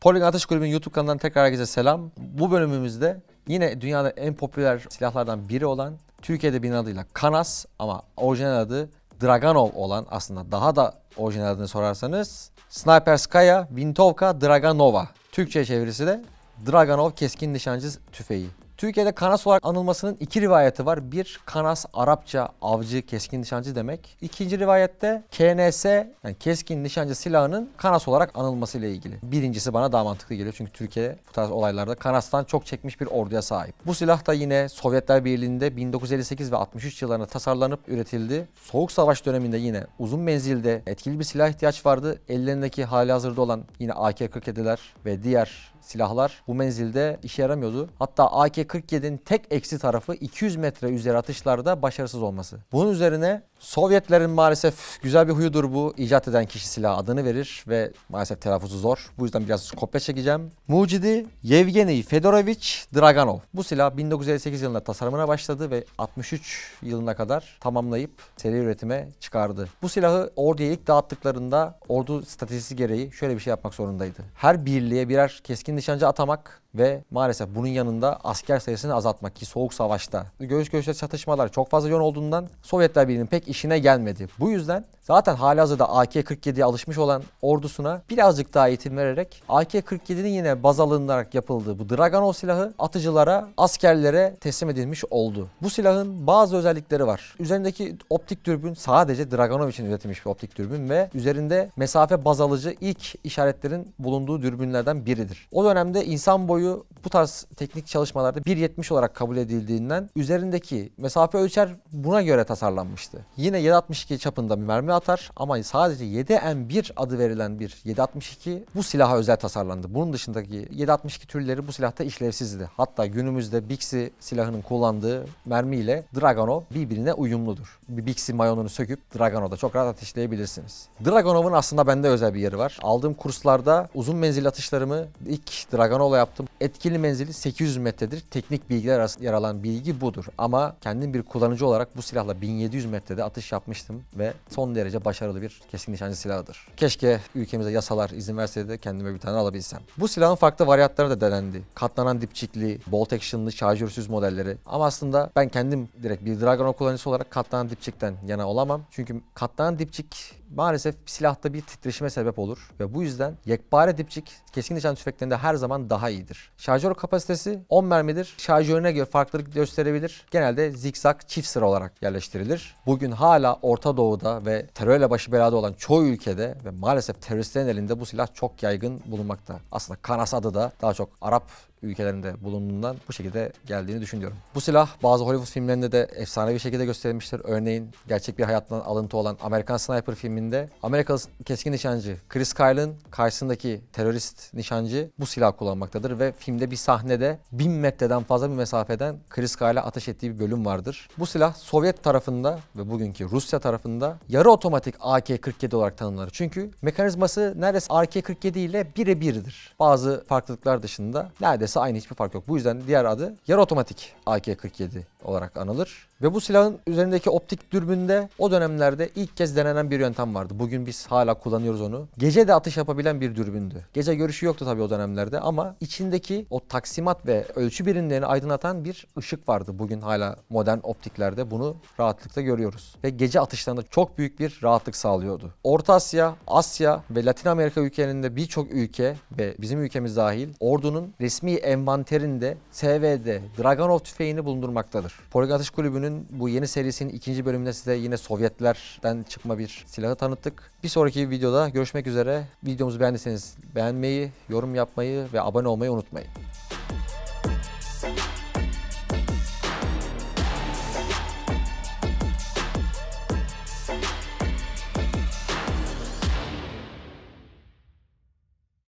Poligon Ateş Kulübü'nün YouTube kanalından tekrar herkese selam. Bu bölümümüzde yine dünyada en popüler silahlardan biri olan Türkiye'de bilinen adıyla Kanas ama orijinal adı Draganov olan aslında daha da orijinal adını sorarsanız Sniperskaya Vintovka Draganova. Türkçe çevirisi de Draganov keskin nişancı tüfeği. Türkiye'de kanas olarak anılmasının iki rivayeti var. Bir kanas Arapça avcı, keskin nişancı demek. İkinci rivayette KNS yani keskin nişancı silahının kanas olarak anılması ile ilgili. Birincisi bana daha mantıklı geliyor çünkü Türkiye bu tarz olaylarda kanastan çok çekmiş bir orduya sahip. Bu silah da yine Sovyetler Birliği'nde 1958 ve 63 yıllarında tasarlanıp üretildi. Soğuk Savaş döneminde yine uzun menzilde etkili bir silah ihtiyaç vardı. Ellerindeki hali hazırda olan yine AK-47'ler ve diğer silahlar bu menzilde işe yaramıyordu. Hatta AK-47'nin tek eksi tarafı 200 metre üzeri atışlarda başarısız olması. Bunun üzerine Sovyetlerin maalesef güzel bir huyudur bu. icat eden kişi silah adını verir ve maalesef telaffuzu zor. Bu yüzden biraz kopya çekeceğim. Mucidi Yevgeny Fedorovich Draganov. Bu silah 1958 yılında tasarımına başladı ve 63 yılına kadar tamamlayıp seri üretime çıkardı. Bu silahı orduya ilk dağıttıklarında ordu stratejisi gereği şöyle bir şey yapmak zorundaydı. Her birliğe birer keskin keskin nişancı atamak ve maalesef bunun yanında asker sayısını azaltmak ki soğuk savaşta göğüs göğüse çatışmalar çok fazla yön olduğundan Sovyetler Birliği'nin pek işine gelmedi. Bu yüzden zaten halihazırda AK-47'ye alışmış olan ordusuna birazcık daha eğitim vererek AK-47'nin yine baz alınarak yapıldığı bu Draganov silahı atıcılara, askerlere teslim edilmiş oldu. Bu silahın bazı özellikleri var. Üzerindeki optik dürbün sadece Draganov için üretilmiş bir optik dürbün ve üzerinde mesafe baz alıcı ilk işaretlerin bulunduğu dürbünlerden biridir. O o dönemde insan boyu bu tarz teknik çalışmalarda 1.70 olarak kabul edildiğinden üzerindeki mesafe ölçer buna göre tasarlanmıştı. Yine 7.62 çapında bir mermi atar ama sadece 7M1 adı verilen bir 7.62 bu silaha özel tasarlandı. Bunun dışındaki 7.62 türleri bu silahta işlevsizdi. Hatta günümüzde Bixi silahının kullandığı mermiyle Dragono birbirine uyumludur. Bir Bixi mayonunu söküp Dragono'da çok rahat ateşleyebilirsiniz. Dragonov'un aslında bende özel bir yeri var. Aldığım kurslarda uzun menzil atışlarımı ilk Draganola yaptım. Etkili menzili 800 metredir. Teknik bilgiler arasında yer alan bilgi budur. Ama kendim bir kullanıcı olarak bu silahla 1700 metrede atış yapmıştım ve son derece başarılı bir keskin nişancı silahıdır. Keşke ülkemize yasalar izin verseydi de kendime bir tane alabilsem. Bu silahın farklı varyantları da denendi. Katlanan dipçikli, bolt action'lı, şarjörsüz modelleri. Ama aslında ben kendim direkt bir Dragon kullanıcısı olarak katlanan dipçikten yana olamam. Çünkü katlanan dipçik maalesef silahta bir titreşime sebep olur ve bu yüzden yekpare dipçik keskin nişan tüfeklerinde her zaman daha iyidir. Şarjör kapasitesi 10 mermidir. Şarjörüne göre farklılık gösterebilir. Genelde zikzak çift sıra olarak yerleştirilir. Bugün hala Orta Doğu'da ve terörle başı belada olan çoğu ülkede ve maalesef teröristlerin elinde bu silah çok yaygın bulunmakta. Aslında Kanas adı da daha çok Arap ülkelerinde bulunduğundan bu şekilde geldiğini düşünüyorum. Bu silah bazı Hollywood filmlerinde de efsane bir şekilde gösterilmiştir. Örneğin gerçek bir hayattan alıntı olan Amerikan Sniper filminde Amerikalı keskin nişancı Chris Kyle'ın karşısındaki terörist nişancı bu silah kullanmaktadır ve filmde bir sahnede bin metreden fazla bir mesafeden Chris Kyle'a ateş ettiği bir bölüm vardır. Bu silah Sovyet tarafında ve bugünkü Rusya tarafında yarı otomatik AK-47 olarak tanımlanır. Çünkü mekanizması neredeyse AK-47 ile birebirdir. Bazı farklılıklar dışında neredeyse aynı hiçbir fark yok. Bu yüzden diğer adı yarı otomatik AK-47 olarak anılır. Ve bu silahın üzerindeki optik dürbünde o dönemlerde ilk kez denenen bir yöntem vardı. Bugün biz hala kullanıyoruz onu. Gece de atış yapabilen bir dürbündü. Gece görüşü yoktu tabii o dönemlerde ama içindeki o taksimat ve ölçü birimlerini aydınlatan bir ışık vardı. Bugün hala modern optiklerde bunu rahatlıkla görüyoruz. Ve gece atışlarında çok büyük bir rahatlık sağlıyordu. Orta Asya, Asya ve Latin Amerika ülkelerinde birçok ülke ve bizim ülkemiz dahil ordunun resmi envanterinde SVD Draganov tüfeğini bulundurmaktadır kullanılır. Polygon Atış Kulübü'nün bu yeni serisinin ikinci bölümünde size yine Sovyetlerden çıkma bir silahı tanıttık. Bir sonraki videoda görüşmek üzere. Videomuzu beğendiyseniz beğenmeyi, yorum yapmayı ve abone olmayı unutmayın.